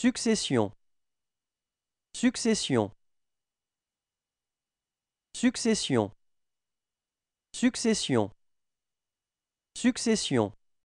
Succession. Succession. Succession. Succession. Succession.